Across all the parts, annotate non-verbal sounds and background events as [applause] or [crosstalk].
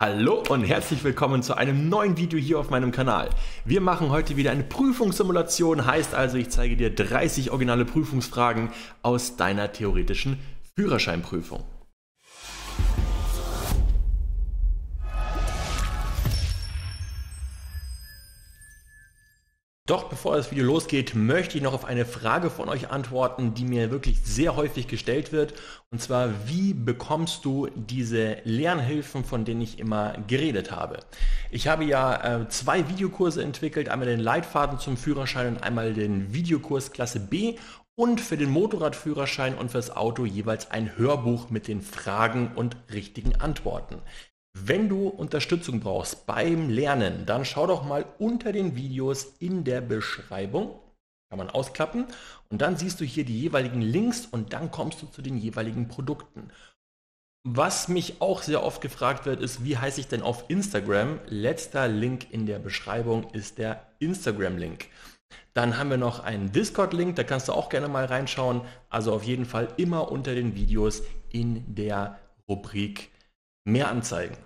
Hallo und herzlich willkommen zu einem neuen Video hier auf meinem Kanal. Wir machen heute wieder eine Prüfungssimulation, heißt also ich zeige dir 30 originale Prüfungsfragen aus deiner theoretischen Führerscheinprüfung. Doch bevor das Video losgeht, möchte ich noch auf eine Frage von euch antworten, die mir wirklich sehr häufig gestellt wird. Und zwar, wie bekommst du diese Lernhilfen, von denen ich immer geredet habe? Ich habe ja äh, zwei Videokurse entwickelt, einmal den Leitfaden zum Führerschein und einmal den Videokurs Klasse B und für den Motorradführerschein und fürs Auto jeweils ein Hörbuch mit den Fragen und richtigen Antworten. Wenn du Unterstützung brauchst beim Lernen, dann schau doch mal unter den Videos in der Beschreibung. Kann man ausklappen. Und dann siehst du hier die jeweiligen Links und dann kommst du zu den jeweiligen Produkten. Was mich auch sehr oft gefragt wird, ist, wie heiße ich denn auf Instagram? Letzter Link in der Beschreibung ist der Instagram-Link. Dann haben wir noch einen Discord-Link, da kannst du auch gerne mal reinschauen. Also auf jeden Fall immer unter den Videos in der Rubrik mehr anzeigen.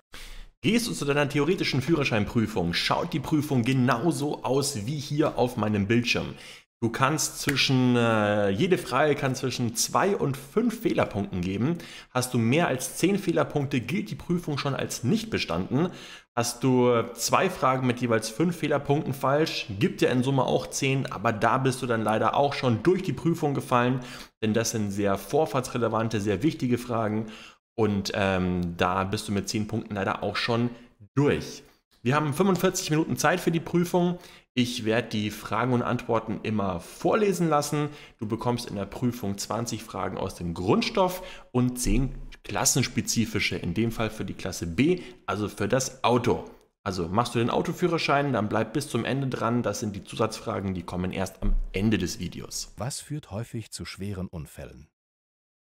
Gehst du zu deiner theoretischen Führerscheinprüfung, schaut die Prüfung genauso aus wie hier auf meinem Bildschirm. Du kannst zwischen, äh, jede Frage kann zwischen zwei und fünf Fehlerpunkten geben. Hast du mehr als zehn Fehlerpunkte, gilt die Prüfung schon als nicht bestanden. Hast du zwei Fragen mit jeweils fünf Fehlerpunkten falsch, gibt dir in Summe auch zehn, aber da bist du dann leider auch schon durch die Prüfung gefallen, denn das sind sehr vorfahrtsrelevante, sehr wichtige Fragen und ähm, da bist du mit 10 Punkten leider auch schon durch. Wir haben 45 Minuten Zeit für die Prüfung. Ich werde die Fragen und Antworten immer vorlesen lassen. Du bekommst in der Prüfung 20 Fragen aus dem Grundstoff und 10 klassenspezifische, in dem Fall für die Klasse B, also für das Auto. Also machst du den Autoführerschein, dann bleib bis zum Ende dran. Das sind die Zusatzfragen, die kommen erst am Ende des Videos. Was führt häufig zu schweren Unfällen?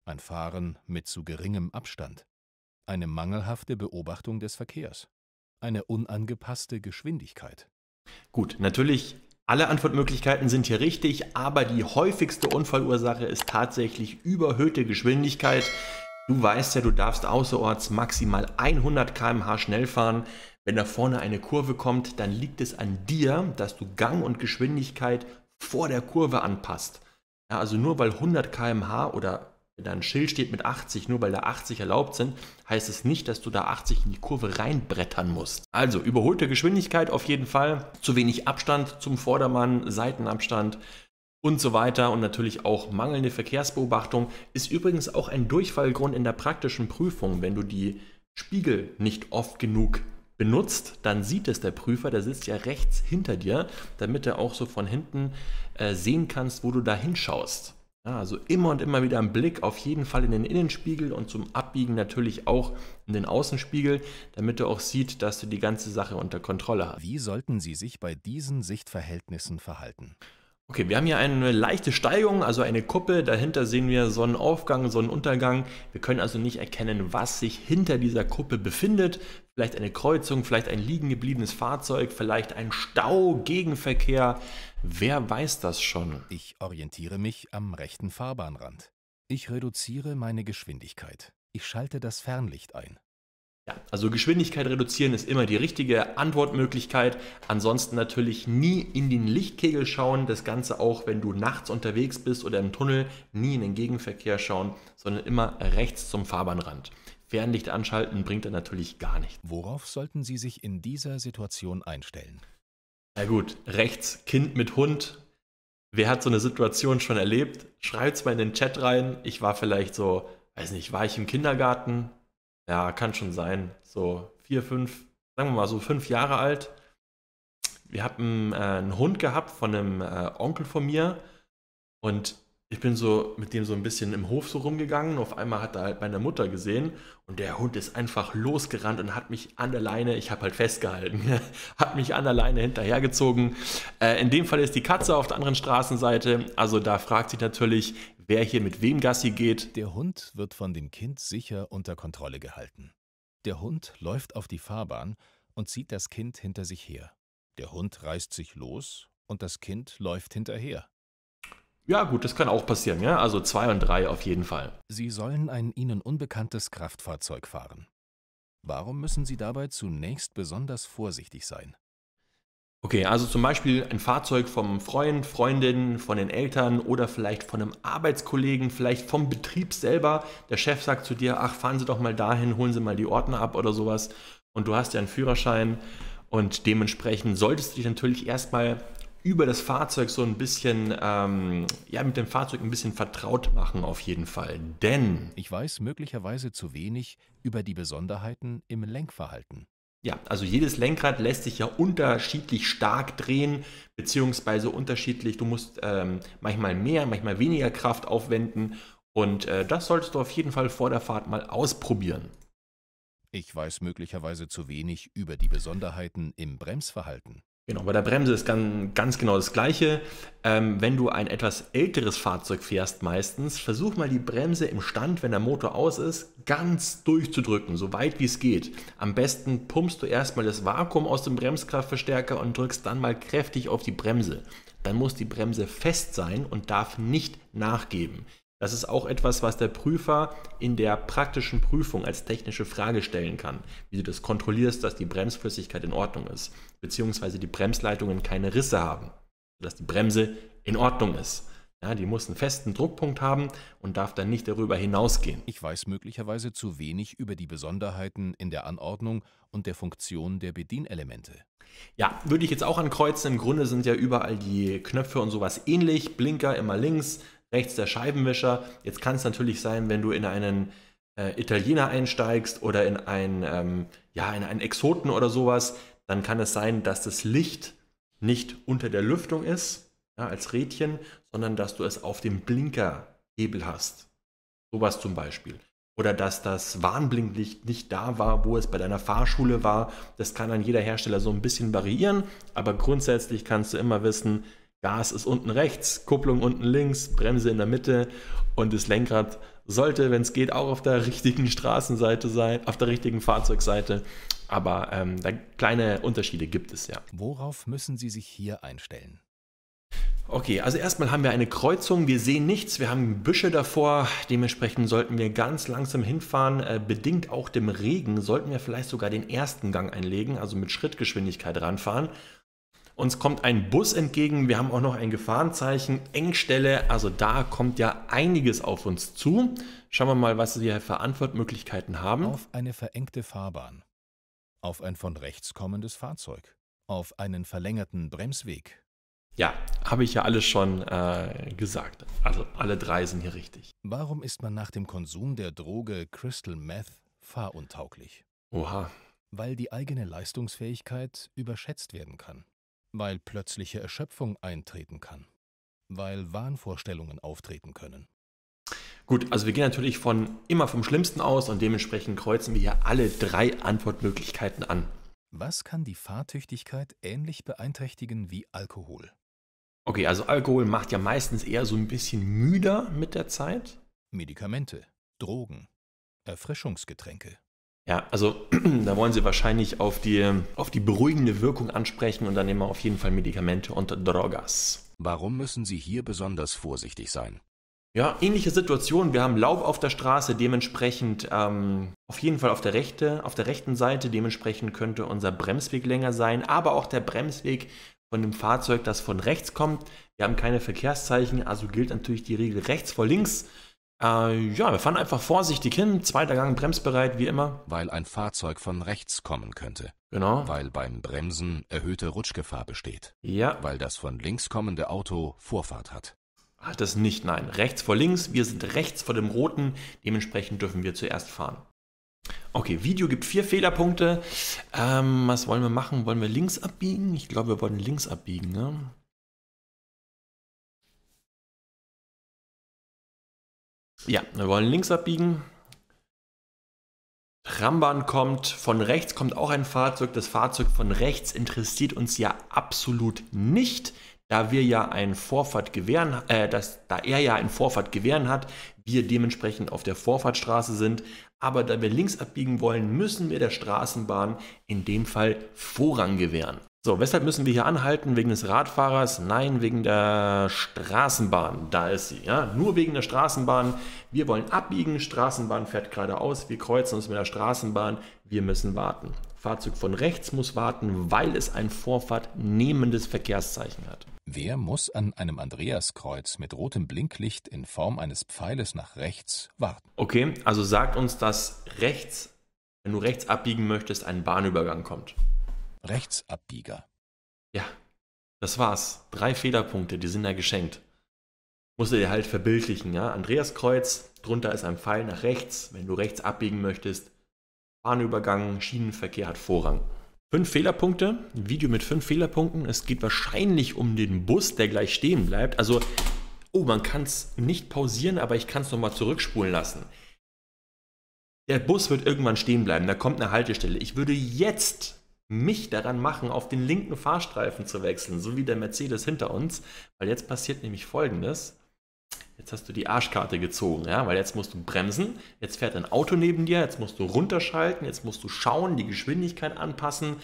ein Fahren mit zu geringem Abstand, eine mangelhafte Beobachtung des Verkehrs, eine unangepasste Geschwindigkeit. Gut, natürlich, alle Antwortmöglichkeiten sind hier richtig, aber die häufigste Unfallursache ist tatsächlich überhöhte Geschwindigkeit. Du weißt ja, du darfst außerorts maximal 100 km/h schnell fahren. Wenn da vorne eine Kurve kommt, dann liegt es an dir, dass du Gang und Geschwindigkeit vor der Kurve anpasst. Ja, also nur weil 100 km/h oder wenn da ein Schild steht mit 80, nur weil da 80 erlaubt sind, heißt es nicht, dass du da 80 in die Kurve reinbrettern musst. Also überholte Geschwindigkeit auf jeden Fall, zu wenig Abstand zum Vordermann, Seitenabstand und so weiter und natürlich auch mangelnde Verkehrsbeobachtung ist übrigens auch ein Durchfallgrund in der praktischen Prüfung, wenn du die Spiegel nicht oft genug benutzt, dann sieht es der Prüfer, der sitzt ja rechts hinter dir, damit er auch so von hinten äh, sehen kannst, wo du da hinschaust. Ja, also immer und immer wieder ein Blick, auf jeden Fall in den Innenspiegel und zum Abbiegen natürlich auch in den Außenspiegel, damit du auch siehst, dass du die ganze Sache unter Kontrolle hast. Wie sollten Sie sich bei diesen Sichtverhältnissen verhalten? Okay, wir haben hier eine leichte Steigung, also eine Kuppel. Dahinter sehen wir Sonnenaufgang, Sonnenuntergang. Wir können also nicht erkennen, was sich hinter dieser Kuppe befindet. Vielleicht eine Kreuzung, vielleicht ein liegen gebliebenes Fahrzeug, vielleicht ein Stau, Gegenverkehr. Wer weiß das schon? Ich orientiere mich am rechten Fahrbahnrand. Ich reduziere meine Geschwindigkeit. Ich schalte das Fernlicht ein. Ja, also Geschwindigkeit reduzieren ist immer die richtige Antwortmöglichkeit. Ansonsten natürlich nie in den Lichtkegel schauen. Das Ganze auch, wenn du nachts unterwegs bist oder im Tunnel, nie in den Gegenverkehr schauen, sondern immer rechts zum Fahrbahnrand. Fernlicht anschalten bringt dann natürlich gar nichts. Worauf sollten Sie sich in dieser Situation einstellen? Na gut, rechts Kind mit Hund. Wer hat so eine Situation schon erlebt? Schreibt's mal in den Chat rein. Ich war vielleicht so, weiß nicht, war ich im Kindergarten? ja, kann schon sein, so vier, fünf, sagen wir mal so fünf Jahre alt. Wir hatten äh, einen Hund gehabt von einem äh, Onkel von mir und ich bin so mit dem so ein bisschen im Hof so rumgegangen. Auf einmal hat er halt meine Mutter gesehen und der Hund ist einfach losgerannt und hat mich an der Leine, ich habe halt festgehalten, [laughs] hat mich an der Leine hinterhergezogen. Äh, in dem Fall ist die Katze auf der anderen Straßenseite. Also da fragt sich natürlich, wer hier mit wem Gassi geht. Der Hund wird von dem Kind sicher unter Kontrolle gehalten. Der Hund läuft auf die Fahrbahn und zieht das Kind hinter sich her. Der Hund reißt sich los und das Kind läuft hinterher. Ja, gut, das kann auch passieren, ja. Also zwei und drei auf jeden Fall. Sie sollen ein Ihnen unbekanntes Kraftfahrzeug fahren. Warum müssen Sie dabei zunächst besonders vorsichtig sein? Okay, also zum Beispiel ein Fahrzeug vom Freund, Freundin, von den Eltern oder vielleicht von einem Arbeitskollegen, vielleicht vom Betrieb selber. Der Chef sagt zu dir, ach, fahren Sie doch mal dahin, holen Sie mal die Ordner ab oder sowas. Und du hast ja einen Führerschein und dementsprechend solltest du dich natürlich erstmal über das Fahrzeug so ein bisschen, ähm, ja, mit dem Fahrzeug ein bisschen vertraut machen auf jeden Fall. Denn. Ich weiß möglicherweise zu wenig über die Besonderheiten im Lenkverhalten. Ja, also jedes Lenkrad lässt sich ja unterschiedlich stark drehen, beziehungsweise unterschiedlich. Du musst ähm, manchmal mehr, manchmal weniger Kraft aufwenden. Und äh, das solltest du auf jeden Fall vor der Fahrt mal ausprobieren. Ich weiß möglicherweise zu wenig über die Besonderheiten im Bremsverhalten. Genau, bei der Bremse ist ganz, ganz genau das Gleiche. Ähm, wenn du ein etwas älteres Fahrzeug fährst, meistens, versuch mal die Bremse im Stand, wenn der Motor aus ist, ganz durchzudrücken, so weit wie es geht. Am besten pumpst du erstmal das Vakuum aus dem Bremskraftverstärker und drückst dann mal kräftig auf die Bremse. Dann muss die Bremse fest sein und darf nicht nachgeben. Das ist auch etwas, was der Prüfer in der praktischen Prüfung als technische Frage stellen kann, wie du das kontrollierst, dass die Bremsflüssigkeit in Ordnung ist, beziehungsweise die Bremsleitungen keine Risse haben, dass die Bremse in Ordnung ist. Ja, die muss einen festen Druckpunkt haben und darf dann nicht darüber hinausgehen. Ich weiß möglicherweise zu wenig über die Besonderheiten in der Anordnung und der Funktion der Bedienelemente. Ja, würde ich jetzt auch ankreuzen. Im Grunde sind ja überall die Knöpfe und sowas ähnlich. Blinker immer links, rechts der Scheibenwischer. Jetzt kann es natürlich sein, wenn du in einen äh, Italiener einsteigst oder in einen, ähm, ja, in einen Exoten oder sowas, dann kann es sein, dass das Licht nicht unter der Lüftung ist, ja, als Rädchen, sondern dass du es auf dem Blinkerhebel hast. Sowas zum Beispiel. Oder dass das Warnblinklicht nicht da war, wo es bei deiner Fahrschule war. Das kann an jeder Hersteller so ein bisschen variieren, aber grundsätzlich kannst du immer wissen, Gas ist unten rechts, Kupplung unten links, Bremse in der Mitte und das Lenkrad sollte, wenn es geht, auch auf der [laughs] richtigen Straßenseite sein, auf der richtigen Fahrzeugseite. Aber ähm, kleine Unterschiede gibt es ja. Worauf müssen Sie sich hier einstellen? Okay, also erstmal haben wir eine Kreuzung, wir sehen nichts, wir haben Büsche davor, dementsprechend sollten wir ganz langsam hinfahren, äh, bedingt auch dem Regen sollten wir vielleicht sogar den ersten Gang einlegen, also mit Schrittgeschwindigkeit ranfahren, uns kommt ein Bus entgegen, wir haben auch noch ein Gefahrenzeichen, Engstelle, also da kommt ja einiges auf uns zu. Schauen wir mal, was wir hier für Antwortmöglichkeiten haben. Auf eine verengte Fahrbahn, auf ein von rechts kommendes Fahrzeug, auf einen verlängerten Bremsweg. Ja, habe ich ja alles schon äh, gesagt. Also alle drei sind hier richtig. Warum ist man nach dem Konsum der Droge Crystal Meth fahruntauglich? Oha. Weil die eigene Leistungsfähigkeit überschätzt werden kann weil plötzliche Erschöpfung eintreten kann, weil Wahnvorstellungen auftreten können. Gut, also wir gehen natürlich von immer vom Schlimmsten aus und dementsprechend kreuzen wir hier alle drei Antwortmöglichkeiten an. Was kann die Fahrtüchtigkeit ähnlich beeinträchtigen wie Alkohol? Okay, also Alkohol macht ja meistens eher so ein bisschen müder mit der Zeit. Medikamente, Drogen, Erfrischungsgetränke. Ja, also [clears throat] da wollen sie wahrscheinlich auf die, auf die beruhigende Wirkung ansprechen und dann nehmen wir auf jeden Fall Medikamente und Drogas. Warum müssen sie hier besonders vorsichtig sein? Ja, ähnliche Situation. Wir haben Laub auf der Straße, dementsprechend ähm, auf jeden Fall auf der, rechte, auf der rechten Seite. Dementsprechend könnte unser Bremsweg länger sein, aber auch der Bremsweg von dem Fahrzeug, das von rechts kommt. Wir haben keine Verkehrszeichen, also gilt natürlich die Regel rechts vor links. Äh, ja, wir fahren einfach vorsichtig hin, zweiter Gang bremsbereit, wie immer. Weil ein Fahrzeug von rechts kommen könnte. Genau. Weil beim Bremsen erhöhte Rutschgefahr besteht. Ja. Weil das von links kommende Auto Vorfahrt hat. Hat es nicht, nein. Rechts vor links, wir sind rechts vor dem roten, dementsprechend dürfen wir zuerst fahren. Okay, Video gibt vier Fehlerpunkte. Ähm, was wollen wir machen? Wollen wir links abbiegen? Ich glaube, wir wollen links abbiegen, ne? Ja, wir wollen links abbiegen. Rambahn kommt, von rechts kommt auch ein Fahrzeug. Das Fahrzeug von rechts interessiert uns ja absolut nicht, da wir ja einen Vorfahrt gewähren, äh, dass, da er ja einen Vorfahrt gewähren hat, wir dementsprechend auf der Vorfahrtstraße sind. Aber da wir links abbiegen wollen, müssen wir der Straßenbahn in dem Fall Vorrang gewähren. So, weshalb müssen wir hier anhalten? Wegen des Radfahrers? Nein, wegen der Straßenbahn. Da ist sie, ja. Nur wegen der Straßenbahn. Wir wollen abbiegen, Straßenbahn fährt geradeaus, wir kreuzen uns mit der Straßenbahn, wir müssen warten. Fahrzeug von rechts muss warten, weil es ein vorfahrtnehmendes Verkehrszeichen hat. Wer muss an einem Andreaskreuz mit rotem Blinklicht in Form eines Pfeiles nach rechts warten? Okay, also sagt uns, dass rechts, wenn du rechts abbiegen möchtest, ein Bahnübergang kommt. Rechtsabbieger. Ja, das war's. Drei Fehlerpunkte, die sind ja geschenkt. Musst du dir halt verbildlichen, ja? Andreas Kreuz, drunter ist ein Pfeil nach rechts, wenn du rechts abbiegen möchtest. Bahnübergang, Schienenverkehr hat Vorrang. Fünf Fehlerpunkte, ein Video mit fünf Fehlerpunkten. Es geht wahrscheinlich um den Bus, der gleich stehen bleibt. Also, oh, man kann es nicht pausieren, aber ich kann es nochmal zurückspulen lassen. Der Bus wird irgendwann stehen bleiben, da kommt eine Haltestelle. Ich würde jetzt mich daran machen, auf den linken Fahrstreifen zu wechseln, so wie der Mercedes hinter uns. Weil jetzt passiert nämlich folgendes. Jetzt hast du die Arschkarte gezogen, ja, weil jetzt musst du bremsen, jetzt fährt ein Auto neben dir, jetzt musst du runterschalten, jetzt musst du schauen, die Geschwindigkeit anpassen.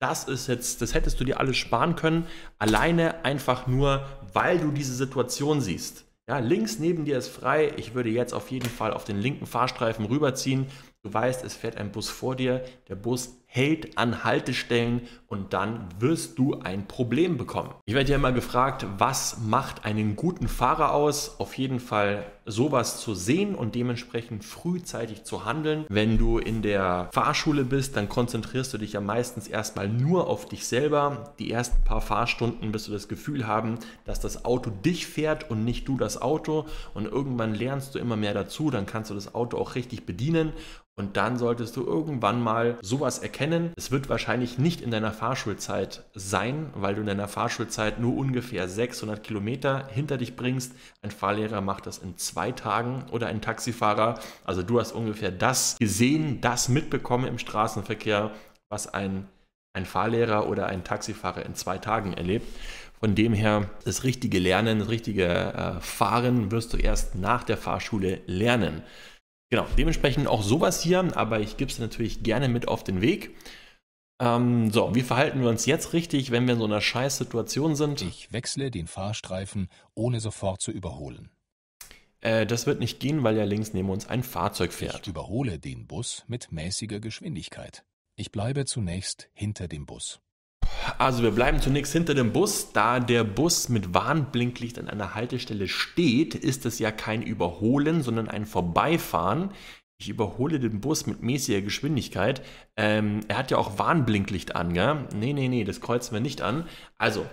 Das ist jetzt, das hättest du dir alles sparen können, alleine einfach nur, weil du diese Situation siehst. Ja, links neben dir ist frei. Ich würde jetzt auf jeden Fall auf den linken Fahrstreifen rüberziehen. Du weißt, es fährt ein Bus vor dir. Der Bus hält an Haltestellen und dann wirst du ein Problem bekommen. Ich werde ja immer gefragt, was macht einen guten Fahrer aus? Auf jeden Fall sowas zu sehen und dementsprechend frühzeitig zu handeln. Wenn du in der Fahrschule bist, dann konzentrierst du dich ja meistens erstmal nur auf dich selber. Die ersten paar Fahrstunden bis du das Gefühl haben, dass das Auto dich fährt und nicht du das Auto. Und irgendwann lernst du immer mehr dazu, dann kannst du das Auto auch richtig bedienen und dann solltest du irgendwann mal sowas erkennen. Es wird wahrscheinlich nicht in deiner Fahrschulzeit sein, weil du in deiner Fahrschulzeit nur ungefähr 600 Kilometer hinter dich bringst. Ein Fahrlehrer macht das in zwei Tagen oder ein Taxifahrer. Also du hast ungefähr das gesehen, das mitbekommen im Straßenverkehr, was ein, ein Fahrlehrer oder ein Taxifahrer in zwei Tagen erlebt. Von dem her, das richtige Lernen, das richtige äh, Fahren wirst du erst nach der Fahrschule lernen. Genau, dementsprechend auch sowas hier, aber ich gebe es natürlich gerne mit auf den Weg. Ähm, so, wie verhalten wir uns jetzt richtig, wenn wir in so einer Scheißsituation sind? Ich wechsle den Fahrstreifen, ohne sofort zu überholen. Äh, das wird nicht gehen, weil ja links neben uns ein Fahrzeug fährt. Ich überhole den Bus mit mäßiger Geschwindigkeit. Ich bleibe zunächst hinter dem Bus. Also wir bleiben zunächst hinter dem Bus. Da der Bus mit Warnblinklicht an einer Haltestelle steht, ist es ja kein Überholen, sondern ein Vorbeifahren. Ich überhole den Bus mit mäßiger Geschwindigkeit. Ähm, er hat ja auch Warnblinklicht an, gell? Nee, nee, nee, das kreuzen wir nicht an. Also,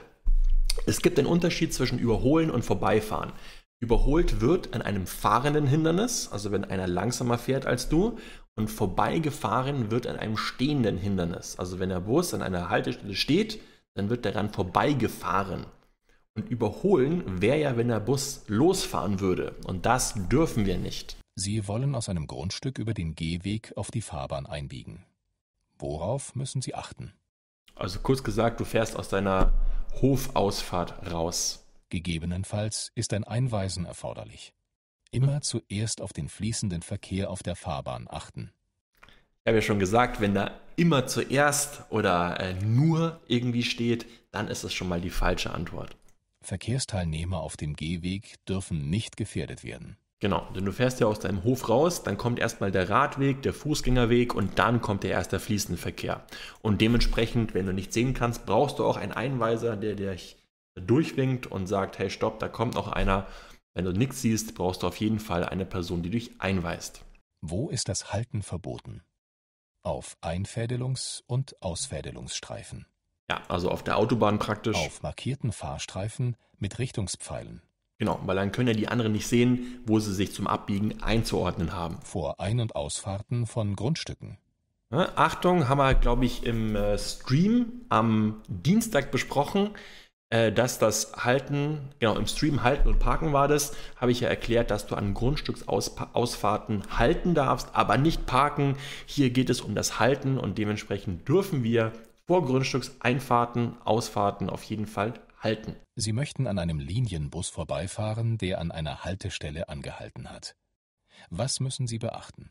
es gibt einen Unterschied zwischen Überholen und Vorbeifahren. Überholt wird an einem fahrenden Hindernis, also wenn einer langsamer fährt als du, und vorbeigefahren wird an einem stehenden Hindernis. Also wenn der Bus an einer Haltestelle steht, dann wird daran vorbeigefahren. Und überholen wäre ja, wenn der Bus losfahren würde. Und das dürfen wir nicht. Sie wollen aus einem Grundstück über den Gehweg auf die Fahrbahn einbiegen. Worauf müssen Sie achten? Also kurz gesagt, du fährst aus deiner Hofausfahrt raus. Gegebenenfalls ist ein Einweisen erforderlich immer zuerst auf den fließenden Verkehr auf der Fahrbahn achten. Ich habe ja schon gesagt, wenn da immer zuerst oder äh, nur irgendwie steht, dann ist das schon mal die falsche Antwort. Verkehrsteilnehmer auf dem Gehweg dürfen nicht gefährdet werden. Genau, denn du fährst ja aus deinem Hof raus, dann kommt erstmal der Radweg, der Fußgängerweg und dann kommt der erste fließende Verkehr. Und dementsprechend, wenn du nicht sehen kannst, brauchst du auch einen Einweiser, der dich durchwinkt und sagt, hey stopp, da kommt noch einer wenn du nichts siehst, brauchst du auf jeden Fall eine Person, die dich einweist. Wo ist das Halten verboten? Auf Einfädelungs- und Ausfädelungsstreifen. Ja, also auf der Autobahn praktisch. Auf markierten Fahrstreifen mit Richtungspfeilen. Genau, weil dann können ja die anderen nicht sehen, wo sie sich zum Abbiegen einzuordnen haben. Vor Ein- und Ausfahrten von Grundstücken. Ne, Achtung, haben wir, glaube ich, im äh, Stream am Dienstag besprochen. Äh, dass das Halten, genau, im Stream Halten und Parken war das, habe ich ja erklärt, dass du an Grundstücksausfahrten halten darfst, aber nicht parken. Hier geht es um das Halten und dementsprechend dürfen wir vor Grundstückseinfahrten, Ausfahrten auf jeden Fall halten. Sie möchten an einem Linienbus vorbeifahren, der an einer Haltestelle angehalten hat. Was müssen Sie beachten?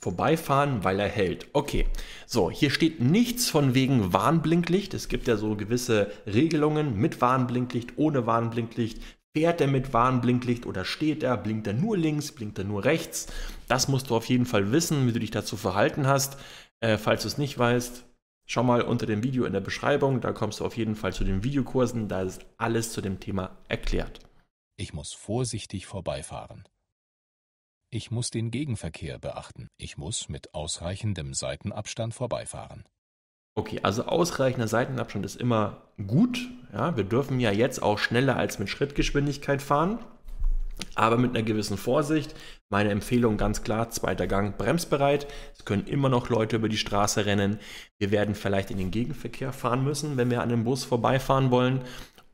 Vorbeifahren, weil er hält. Okay, so, hier steht nichts von wegen Warnblinklicht. Es gibt ja so gewisse Regelungen mit Warnblinklicht, ohne Warnblinklicht. Fährt er mit Warnblinklicht oder steht er? Blinkt er nur links? Blinkt er nur rechts? Das musst du auf jeden Fall wissen, wie du dich dazu verhalten hast. Äh, falls du es nicht weißt, schau mal unter dem Video in der Beschreibung. Da kommst du auf jeden Fall zu den Videokursen. Da ist alles zu dem Thema erklärt. Ich muss vorsichtig vorbeifahren. Ich muss den Gegenverkehr beachten, ich muss mit ausreichendem Seitenabstand vorbeifahren. Okay, also ausreichender Seitenabstand ist immer gut. Ja, wir dürfen ja jetzt auch schneller als mit Schrittgeschwindigkeit fahren, aber mit einer gewissen Vorsicht. Meine Empfehlung ganz klar, zweiter Gang bremsbereit. Es können immer noch Leute über die Straße rennen. Wir werden vielleicht in den Gegenverkehr fahren müssen, wenn wir an dem Bus vorbeifahren wollen.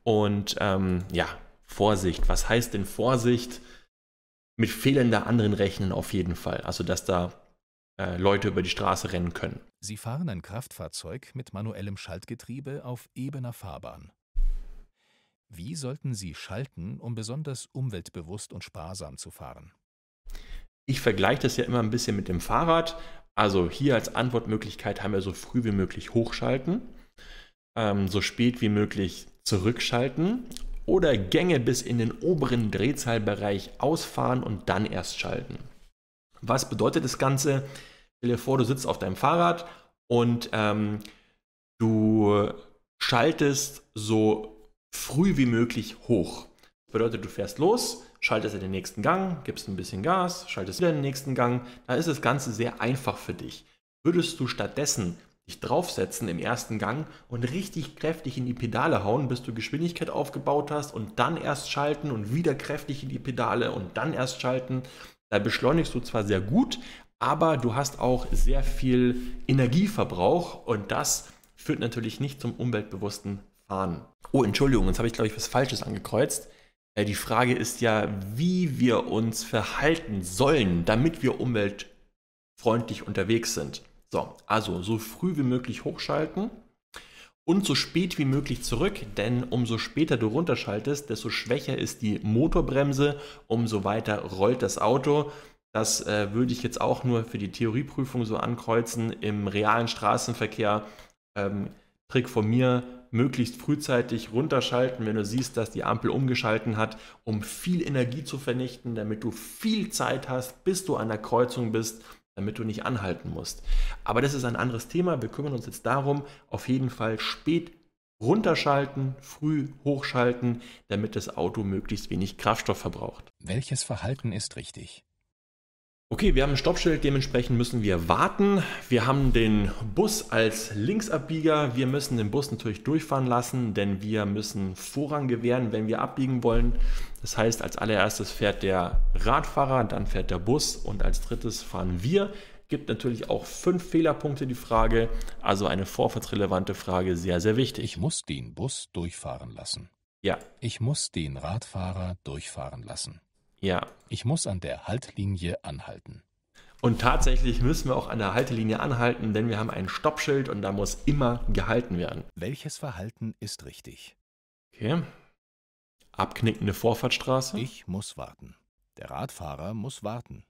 Und ähm, ja, Vorsicht. Was heißt denn Vorsicht? mit fehlender anderen rechnen auf jeden Fall. Also dass da äh, Leute über die Straße rennen können. Sie fahren ein Kraftfahrzeug mit manuellem Schaltgetriebe auf ebener Fahrbahn. Wie sollten Sie schalten, um besonders umweltbewusst und sparsam zu fahren? Ich vergleiche das ja immer ein bisschen mit dem Fahrrad. Also hier als Antwortmöglichkeit haben wir so früh wie möglich hochschalten, ähm, so spät wie möglich zurückschalten oder Gänge bis in den oberen Drehzahlbereich ausfahren und dann erst schalten. Was bedeutet das Ganze? Stell dir vor, du sitzt auf deinem Fahrrad und ähm, du schaltest so früh wie möglich hoch. Das bedeutet, du fährst los, schaltest in den nächsten Gang, gibst ein bisschen Gas, schaltest wieder in den nächsten Gang. Da ist das Ganze sehr einfach für dich. Würdest du stattdessen dich draufsetzen im ersten Gang und richtig kräftig in die Pedale hauen, bis du Geschwindigkeit aufgebaut hast und dann erst schalten und wieder kräftig in die Pedale und dann erst schalten. Da beschleunigst du zwar sehr gut, aber du hast auch sehr viel Energieverbrauch und das führt natürlich nicht zum umweltbewussten Fahren. Oh, Entschuldigung, jetzt habe ich glaube ich was Falsches angekreuzt. Äh, die Frage ist ja, wie wir uns verhalten sollen, damit wir umweltfreundlich unterwegs sind. So, also so früh wie möglich hochschalten und so spät wie möglich zurück, denn umso später du runterschaltest, desto schwächer ist die Motorbremse, umso weiter rollt das Auto. Das äh, würde ich jetzt auch nur für die Theorieprüfung so ankreuzen. Im realen Straßenverkehr, ähm, Trick von mir, möglichst frühzeitig runterschalten, wenn du siehst, dass die Ampel umgeschalten hat, um viel Energie zu vernichten, damit du viel Zeit hast, bis du an der Kreuzung bist damit du nicht anhalten musst. Aber das ist ein anderes Thema. Wir kümmern uns jetzt darum, auf jeden Fall spät runterschalten, früh hochschalten, damit das Auto möglichst wenig Kraftstoff verbraucht. Welches Verhalten ist richtig? Okay, wir haben ein Stoppschild, dementsprechend müssen wir warten. Wir haben den Bus als Linksabbieger. Wir müssen den Bus natürlich durchfahren lassen, denn wir müssen Vorrang gewähren, wenn wir abbiegen wollen. Das heißt, als allererstes fährt der Radfahrer, dann fährt der Bus und als drittes fahren wir. Gibt natürlich auch fünf Fehlerpunkte die Frage, also eine vorfahrtsrelevante Frage, sehr, sehr wichtig. Ich muss den Bus durchfahren lassen. Ja. Ich muss den Radfahrer durchfahren lassen. Ja. Ich muss an der Haltlinie anhalten. Und tatsächlich müssen wir auch an der Haltelinie anhalten, denn wir haben ein Stoppschild und da muss immer gehalten werden. Welches Verhalten ist richtig? Okay. Abknickende Vorfahrtsstraße. Ich muss warten. Der Radfahrer muss warten.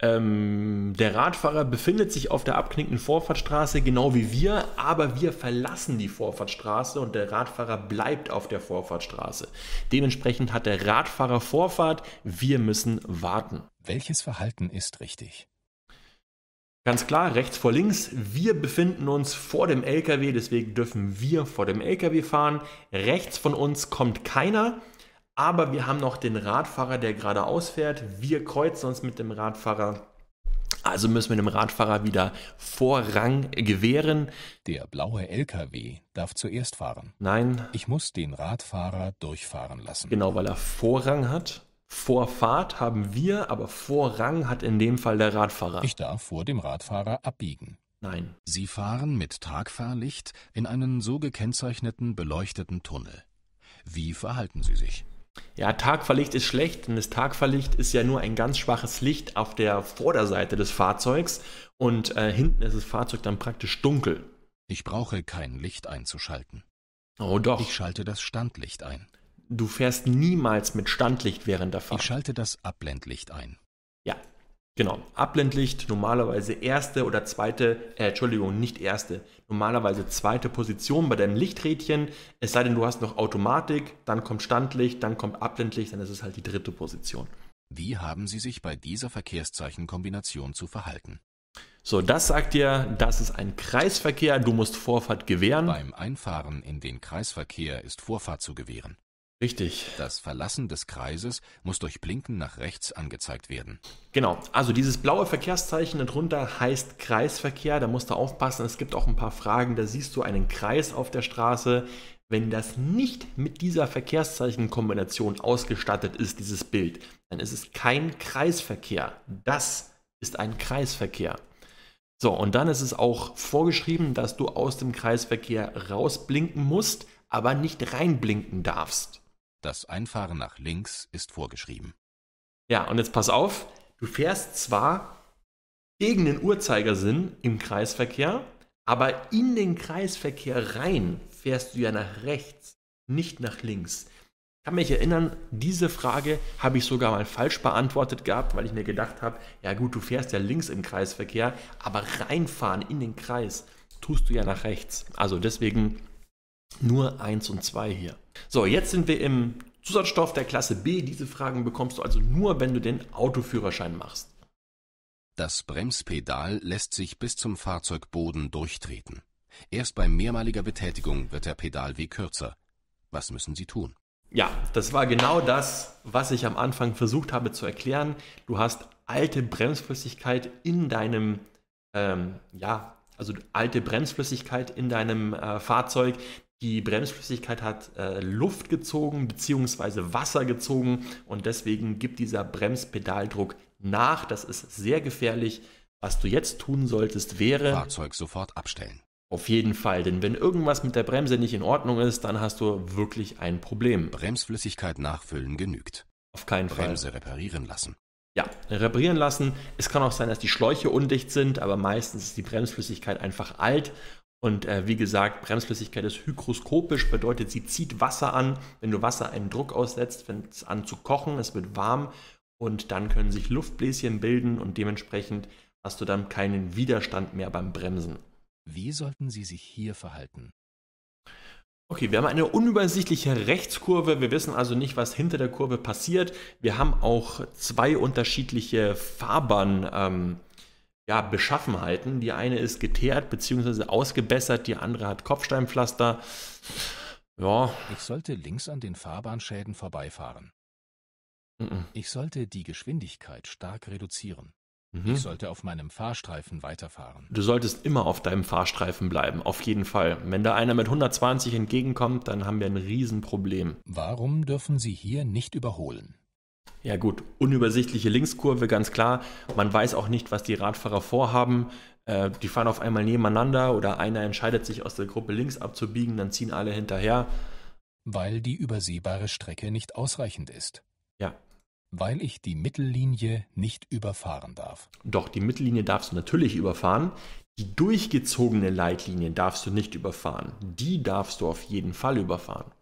Ähm, der Radfahrer befindet sich auf der abknickenden Vorfahrtstraße, genau wie wir, aber wir verlassen die Vorfahrtstraße und der Radfahrer bleibt auf der Vorfahrtstraße. Dementsprechend hat der Radfahrer Vorfahrt, wir müssen warten. Welches Verhalten ist richtig? Ganz klar, rechts vor links. Wir befinden uns vor dem LKW, deswegen dürfen wir vor dem LKW fahren. Rechts von uns kommt keiner. Aber wir haben noch den Radfahrer, der geradeaus fährt. Wir kreuzen uns mit dem Radfahrer. Also müssen wir dem Radfahrer wieder Vorrang gewähren. Der blaue LKW darf zuerst fahren. Nein. Ich muss den Radfahrer durchfahren lassen. Genau, weil er Vorrang hat. Vorfahrt haben wir, aber Vorrang hat in dem Fall der Radfahrer. Ich darf vor dem Radfahrer abbiegen. Nein. Sie fahren mit Tragfahrlicht in einen so gekennzeichneten beleuchteten Tunnel. Wie verhalten Sie sich? Ja, Tagverlicht ist schlecht, denn das Tagverlicht ist ja nur ein ganz schwaches Licht auf der Vorderseite des Fahrzeugs und äh, hinten ist das Fahrzeug dann praktisch dunkel. Ich brauche kein Licht einzuschalten. Oh doch. Ich schalte das Standlicht ein. Du fährst niemals mit Standlicht während der Fahrt. Ich schalte das Abblendlicht ein. Ja, Genau, Abblendlicht normalerweise erste oder zweite, äh, Entschuldigung, nicht erste, normalerweise zweite Position bei deinem Lichträdchen. Es sei denn, du hast noch Automatik, dann kommt Standlicht, dann kommt Abblendlicht, dann ist es halt die dritte Position. Wie haben Sie sich bei dieser Verkehrszeichenkombination zu verhalten? So, das sagt dir, das ist ein Kreisverkehr, du musst Vorfahrt gewähren. Beim Einfahren in den Kreisverkehr ist Vorfahrt zu gewähren. Richtig. Das Verlassen des Kreises muss durch Blinken nach rechts angezeigt werden. Genau, also dieses blaue Verkehrszeichen darunter heißt Kreisverkehr. Da musst du aufpassen, es gibt auch ein paar Fragen. Da siehst du einen Kreis auf der Straße. Wenn das nicht mit dieser Verkehrszeichenkombination ausgestattet ist, dieses Bild, dann ist es kein Kreisverkehr. Das ist ein Kreisverkehr. So, und dann ist es auch vorgeschrieben, dass du aus dem Kreisverkehr rausblinken musst, aber nicht reinblinken darfst. Das Einfahren nach links ist vorgeschrieben. Ja, und jetzt pass auf, du fährst zwar gegen den Uhrzeigersinn im Kreisverkehr, aber in den Kreisverkehr rein fährst du ja nach rechts, nicht nach links. Ich kann mich erinnern, diese Frage habe ich sogar mal falsch beantwortet gehabt, weil ich mir gedacht habe, ja gut, du fährst ja links im Kreisverkehr, aber reinfahren in den Kreis tust du ja nach rechts. Also deswegen nur 1 und 2 hier. So, jetzt sind wir im Zusatzstoff der Klasse B. Diese Fragen bekommst du also nur, wenn du den Autoführerschein machst. Das Bremspedal lässt sich bis zum Fahrzeugboden durchtreten. Erst bei mehrmaliger Betätigung wird der Pedalweg kürzer. Was müssen Sie tun? Ja, das war genau das, was ich am Anfang versucht habe zu erklären. Du hast alte Bremsflüssigkeit in deinem, ähm, ja, also alte Bremsflüssigkeit in deinem äh, Fahrzeug. Die Bremsflüssigkeit hat äh, Luft gezogen bzw. Wasser gezogen und deswegen gibt dieser Bremspedaldruck nach. Das ist sehr gefährlich. Was du jetzt tun solltest, wäre Fahrzeug sofort abstellen. Auf jeden Fall, denn wenn irgendwas mit der Bremse nicht in Ordnung ist, dann hast du wirklich ein Problem. Bremsflüssigkeit nachfüllen genügt. Auf keinen Bremse Fall. Bremse reparieren lassen. Ja, reparieren lassen. Es kann auch sein, dass die Schläuche undicht sind, aber meistens ist die Bremsflüssigkeit einfach alt und äh, wie gesagt, Bremsflüssigkeit ist hygroskopisch, bedeutet, sie zieht Wasser an. Wenn du Wasser einen Druck aussetzt, fängt es an zu kochen, es wird warm und dann können sich Luftbläschen bilden und dementsprechend hast du dann keinen Widerstand mehr beim Bremsen. Wie sollten Sie sich hier verhalten? Okay, wir haben eine unübersichtliche Rechtskurve. Wir wissen also nicht, was hinter der Kurve passiert. Wir haben auch zwei unterschiedliche Fahrbahn. Ähm, ja, Beschaffenheiten. Die eine ist geteert bzw. ausgebessert, die andere hat Kopfsteinpflaster. Ja. Ich sollte links an den Fahrbahnschäden vorbeifahren. Mhm. Ich sollte die Geschwindigkeit stark reduzieren. Mhm. Ich sollte auf meinem Fahrstreifen weiterfahren. Du solltest immer auf deinem Fahrstreifen bleiben, auf jeden Fall. Wenn da einer mit 120 entgegenkommt, dann haben wir ein Riesenproblem. Warum dürfen Sie hier nicht überholen? Ja gut, unübersichtliche Linkskurve, ganz klar. Man weiß auch nicht, was die Radfahrer vorhaben. Äh, die fahren auf einmal nebeneinander oder einer entscheidet sich aus der Gruppe links abzubiegen, dann ziehen alle hinterher. Weil die übersehbare Strecke nicht ausreichend ist. Ja. Weil ich die Mittellinie nicht überfahren darf. Doch, die Mittellinie darfst du natürlich überfahren. Die durchgezogene Leitlinie darfst du nicht überfahren. Die darfst du auf jeden Fall überfahren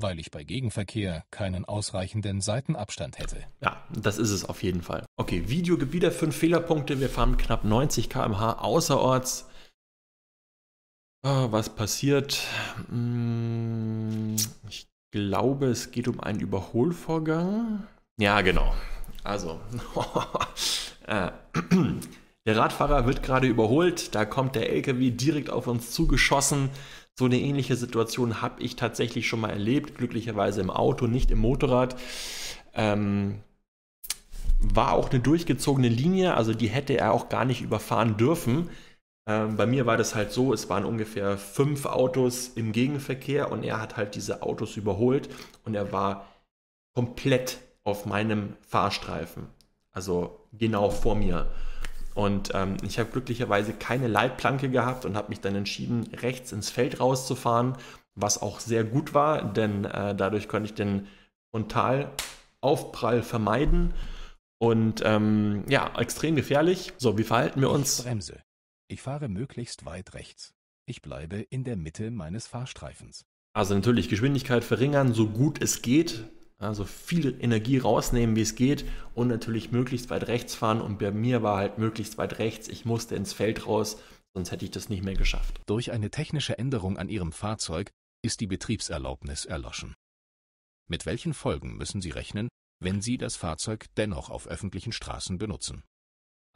weil ich bei Gegenverkehr keinen ausreichenden Seitenabstand hätte. Ja, das ist es auf jeden Fall. Okay, Video gibt wieder fünf Fehlerpunkte. Wir fahren knapp 90 km/h außerorts. Oh, was passiert? Hm, ich glaube, es geht um einen Überholvorgang. Ja, genau. Also, [laughs] äh, [clears throat] der Radfahrer wird gerade überholt. Da kommt der LKW direkt auf uns zugeschossen. So eine ähnliche Situation habe ich tatsächlich schon mal erlebt, glücklicherweise im Auto, nicht im Motorrad. Ähm, war auch eine durchgezogene Linie, also die hätte er auch gar nicht überfahren dürfen. Ähm, bei mir war das halt so, es waren ungefähr fünf Autos im Gegenverkehr und er hat halt diese Autos überholt und er war komplett auf meinem Fahrstreifen, also genau vor mir. Und ähm, ich habe glücklicherweise keine Leitplanke gehabt und habe mich dann entschieden, rechts ins Feld rauszufahren, was auch sehr gut war, denn äh, dadurch konnte ich den Frontalaufprall vermeiden. Und ähm, ja, extrem gefährlich. So, wie verhalten wir uns? Ich bremse. Ich fahre möglichst weit rechts. Ich bleibe in der Mitte meines Fahrstreifens. Also natürlich Geschwindigkeit verringern, so gut es geht. Also viel Energie rausnehmen, wie es geht und natürlich möglichst weit rechts fahren. Und bei mir war halt möglichst weit rechts. Ich musste ins Feld raus, sonst hätte ich das nicht mehr geschafft. Durch eine technische Änderung an Ihrem Fahrzeug ist die Betriebserlaubnis erloschen. Mit welchen Folgen müssen Sie rechnen, wenn Sie das Fahrzeug dennoch auf öffentlichen Straßen benutzen?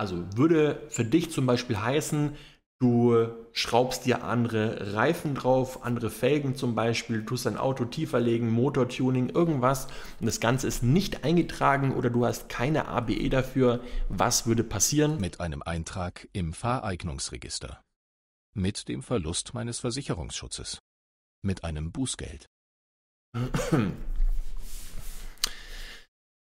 Also würde für dich zum Beispiel heißen, Du schraubst dir andere Reifen drauf, andere Felgen zum Beispiel, tust dein Auto tiefer legen, Motortuning, irgendwas und das Ganze ist nicht eingetragen oder du hast keine ABE dafür. Was würde passieren? Mit einem Eintrag im Fahreignungsregister. Mit dem Verlust meines Versicherungsschutzes. Mit einem Bußgeld. [clears throat]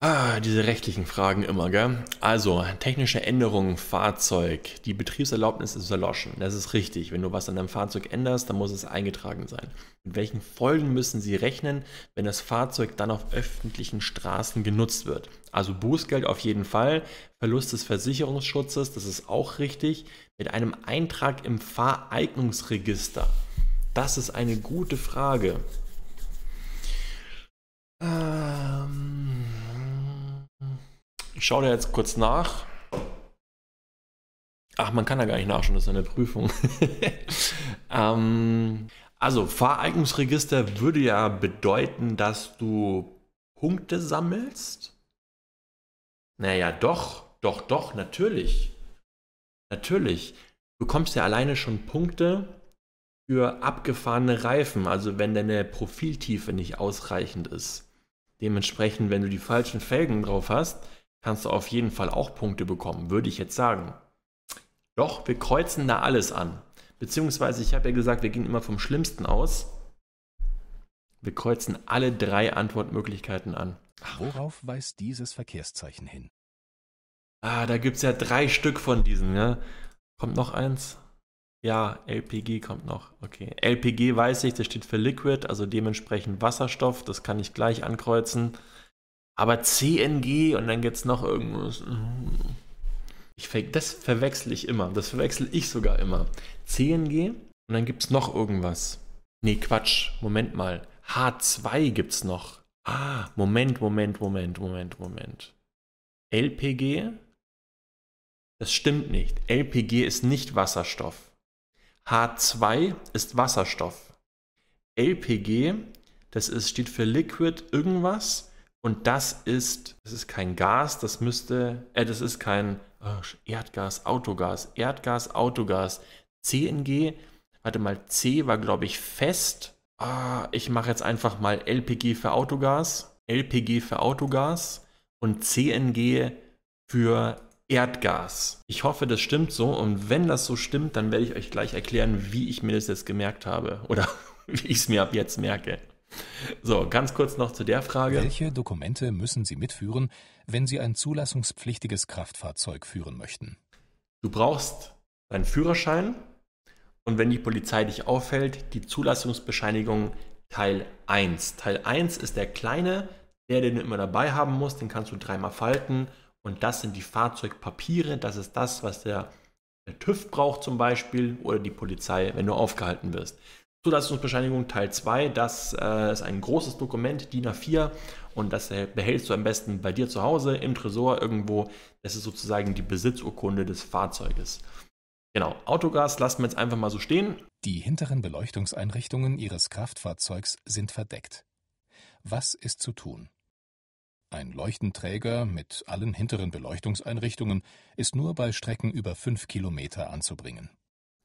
Ah, diese rechtlichen Fragen immer, gell? Also, technische Änderungen, Fahrzeug. Die Betriebserlaubnis ist erloschen. Das ist richtig. Wenn du was an deinem Fahrzeug änderst, dann muss es eingetragen sein. Mit welchen Folgen müssen sie rechnen, wenn das Fahrzeug dann auf öffentlichen Straßen genutzt wird? Also Bußgeld auf jeden Fall, Verlust des Versicherungsschutzes, das ist auch richtig, mit einem Eintrag im Fahreignungsregister. Das ist eine gute Frage. Ich schaue da jetzt kurz nach. Ach, man kann da gar nicht nachschauen, das ist eine Prüfung. [laughs] ähm, also, Fahreignungsregister würde ja bedeuten, dass du Punkte sammelst. Naja, doch, doch, doch, natürlich. Natürlich. Du bekommst ja alleine schon Punkte für abgefahrene Reifen, also wenn deine Profiltiefe nicht ausreichend ist. Dementsprechend, wenn du die falschen Felgen drauf hast, kannst du auf jeden Fall auch Punkte bekommen, würde ich jetzt sagen. Doch, wir kreuzen da alles an. Beziehungsweise, ich habe ja gesagt, wir gehen immer vom Schlimmsten aus. Wir kreuzen alle drei Antwortmöglichkeiten an. Worauf weist dieses Verkehrszeichen hin? Ah, da gibt es ja drei Stück von diesen, ja. Kommt noch eins? Ja, LPG kommt noch. Okay. LPG weiß ich, das steht für Liquid, also dementsprechend Wasserstoff. Das kann ich gleich ankreuzen. Aber CNG und dann gibt es noch irgendwas. Ich, das verwechsel ich immer. Das verwechsel ich sogar immer. CNG und dann gibt es noch irgendwas. Nee, Quatsch. Moment mal. H2 gibt's noch. Ah, Moment, Moment, Moment, Moment, Moment. LPG? Das stimmt nicht. LPG ist nicht Wasserstoff. H2 ist Wasserstoff. LPG, das ist, steht für Liquid irgendwas und das ist, das ist kein Gas, das müsste, äh, das ist kein oh, Erdgas, Autogas, Erdgas, Autogas, CNG. Warte mal, C war, glaube ich, fest. Ah, ich mache jetzt einfach mal LPG für Autogas, LPG für Autogas und CNG für Erdgas. Ich hoffe, das stimmt so. Und wenn das so stimmt, dann werde ich euch gleich erklären, wie ich mir das jetzt gemerkt habe oder [laughs] wie ich es mir ab jetzt merke. So, ganz kurz noch zu der Frage. Welche Dokumente müssen Sie mitführen, wenn Sie ein zulassungspflichtiges Kraftfahrzeug führen möchten? Du brauchst deinen Führerschein und wenn die Polizei dich auffällt, die Zulassungsbescheinigung Teil 1. Teil 1 ist der kleine, der den du immer dabei haben musst, den kannst du dreimal falten und das sind die Fahrzeugpapiere, das ist das, was der, der TÜV braucht zum Beispiel oder die Polizei, wenn du aufgehalten wirst. Zulassungsbescheinigung Teil 2, das äh, ist ein großes Dokument, DIN A4, und das äh, behältst du am besten bei dir zu Hause, im Tresor irgendwo. Das ist sozusagen die Besitzurkunde des Fahrzeuges. Genau, Autogas lassen wir jetzt einfach mal so stehen. Die hinteren Beleuchtungseinrichtungen Ihres Kraftfahrzeugs sind verdeckt. Was ist zu tun? Ein Leuchtenträger mit allen hinteren Beleuchtungseinrichtungen ist nur bei Strecken über 5 Kilometer anzubringen.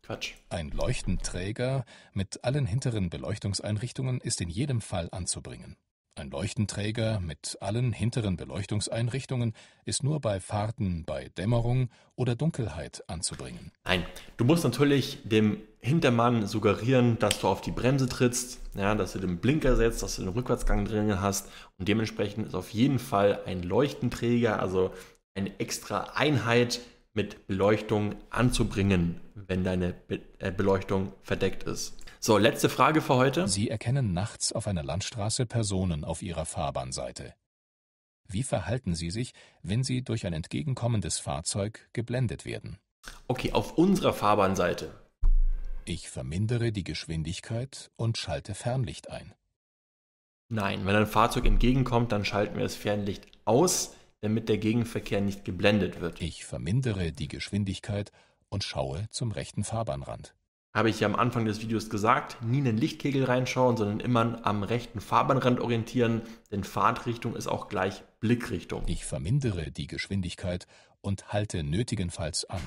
Quatsch. Ein Leuchtenträger mit allen hinteren Beleuchtungseinrichtungen ist in jedem Fall anzubringen. Ein Leuchtenträger mit allen hinteren Beleuchtungseinrichtungen ist nur bei Fahrten bei Dämmerung oder Dunkelheit anzubringen. Nein, du musst natürlich dem Hintermann suggerieren, dass du auf die Bremse trittst, ja, dass du den Blinker setzt, dass du den Rückwärtsgang drinnen hast und dementsprechend ist auf jeden Fall ein Leuchtenträger, also eine extra Einheit mit Beleuchtung anzubringen, wenn deine Be äh, Beleuchtung verdeckt ist. So, letzte Frage für heute. Sie erkennen nachts auf einer Landstraße Personen auf ihrer Fahrbahnseite. Wie verhalten Sie sich, wenn Sie durch ein entgegenkommendes Fahrzeug geblendet werden? Okay, auf unserer Fahrbahnseite. Ich vermindere die Geschwindigkeit und schalte Fernlicht ein. Nein, wenn ein Fahrzeug entgegenkommt, dann schalten wir das Fernlicht aus damit der Gegenverkehr nicht geblendet wird. Ich vermindere die Geschwindigkeit und schaue zum rechten Fahrbahnrand. Habe ich ja am Anfang des Videos gesagt, nie in den Lichtkegel reinschauen, sondern immer am rechten Fahrbahnrand orientieren, denn Fahrtrichtung ist auch gleich Blickrichtung. Ich vermindere die Geschwindigkeit und halte nötigenfalls an.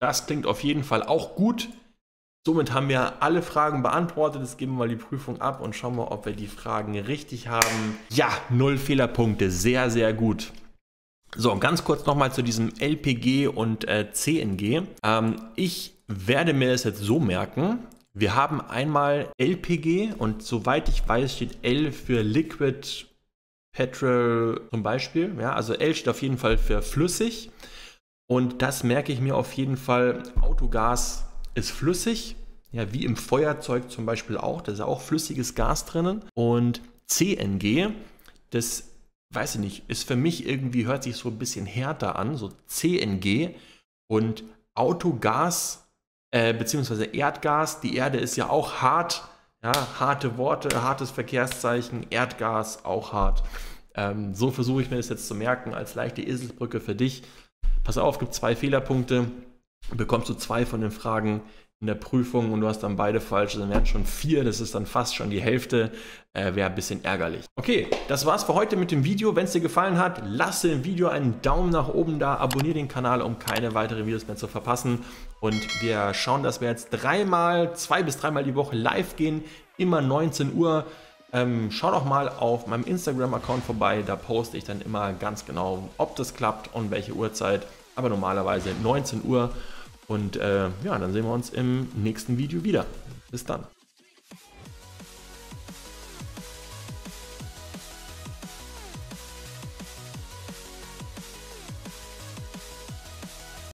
Das klingt auf jeden Fall auch gut. Somit haben wir alle Fragen beantwortet. Jetzt geben wir mal die Prüfung ab und schauen mal, ob wir die Fragen richtig haben. Ja, null Fehlerpunkte. Sehr, sehr gut. So, und ganz kurz nochmal zu diesem LPG und äh, CNG. Ähm, ich werde mir das jetzt so merken. Wir haben einmal LPG und soweit ich weiß, steht L für Liquid Petrol zum Beispiel. Ja, also L steht auf jeden Fall für flüssig. Und das merke ich mir auf jeden Fall. Autogas ist flüssig. Ja, wie im Feuerzeug zum Beispiel auch. Da ist auch flüssiges Gas drinnen. Und CNG, das weiß ich nicht, ist für mich irgendwie, hört sich so ein bisschen härter an, so CNG und Autogas äh, beziehungsweise Erdgas. Die Erde ist ja auch hart, ja, harte Worte, hartes Verkehrszeichen, Erdgas auch hart. Ähm, so versuche ich mir das jetzt zu merken als leichte Eselsbrücke für dich. Pass auf, gibt zwei Fehlerpunkte, bekommst du zwei von den Fragen in der Prüfung und du hast dann beide falsch, dann wären schon vier, das ist dann fast schon die Hälfte, äh, wäre ein bisschen ärgerlich. Okay, das war's für heute mit dem Video. Wenn es dir gefallen hat, lasse dem Video einen Daumen nach oben da, abonniere den Kanal, um keine weiteren Videos mehr zu verpassen und wir schauen, dass wir jetzt dreimal, zwei bis dreimal die Woche live gehen, immer 19 Uhr. Ähm, schau doch mal auf meinem Instagram-Account vorbei, da poste ich dann immer ganz genau, ob das klappt und welche Uhrzeit, aber normalerweise 19 Uhr. Und äh, ja, dann sehen wir uns im nächsten Video wieder. Bis dann.